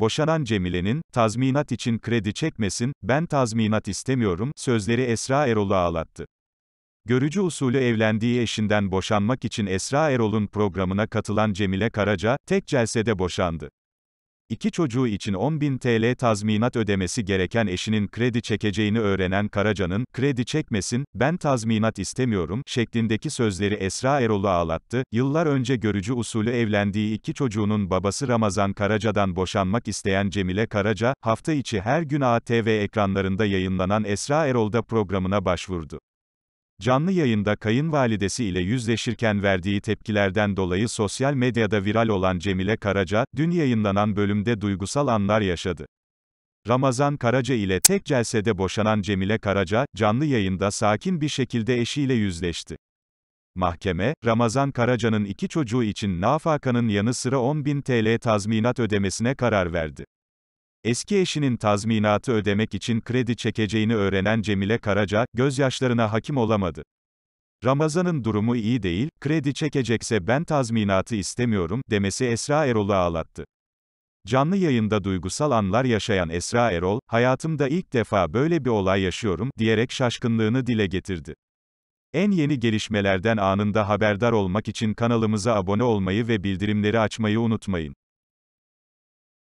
Boşanan Cemile'nin, tazminat için kredi çekmesin, ben tazminat istemiyorum, sözleri Esra Erol'u ağlattı. Görücü usulü evlendiği eşinden boşanmak için Esra Erol'un programına katılan Cemile Karaca, tek celsede boşandı. İki çocuğu için 10.000 TL tazminat ödemesi gereken eşinin kredi çekeceğini öğrenen Karaca'nın, kredi çekmesin, ben tazminat istemiyorum, şeklindeki sözleri Esra Erol'u ağlattı. Yıllar önce görücü usulü evlendiği iki çocuğunun babası Ramazan Karaca'dan boşanmak isteyen Cemile Karaca, hafta içi her gün ATV ekranlarında yayınlanan Esra Erol'da programına başvurdu. Canlı yayında kayınvalidesi ile yüzleşirken verdiği tepkilerden dolayı sosyal medyada viral olan Cemile Karaca, dün yayınlanan bölümde duygusal anlar yaşadı. Ramazan Karaca ile tek celsede boşanan Cemile Karaca, canlı yayında sakin bir şekilde eşiyle yüzleşti. Mahkeme, Ramazan Karaca'nın iki çocuğu için nafakanın yanı sıra 10.000 TL tazminat ödemesine karar verdi. Eski eşinin tazminatı ödemek için kredi çekeceğini öğrenen Cemile Karaca, gözyaşlarına hakim olamadı. Ramazan'ın durumu iyi değil, kredi çekecekse ben tazminatı istemiyorum demesi Esra Erol'u ağlattı. Canlı yayında duygusal anlar yaşayan Esra Erol, hayatımda ilk defa böyle bir olay yaşıyorum diyerek şaşkınlığını dile getirdi. En yeni gelişmelerden anında haberdar olmak için kanalımıza abone olmayı ve bildirimleri açmayı unutmayın.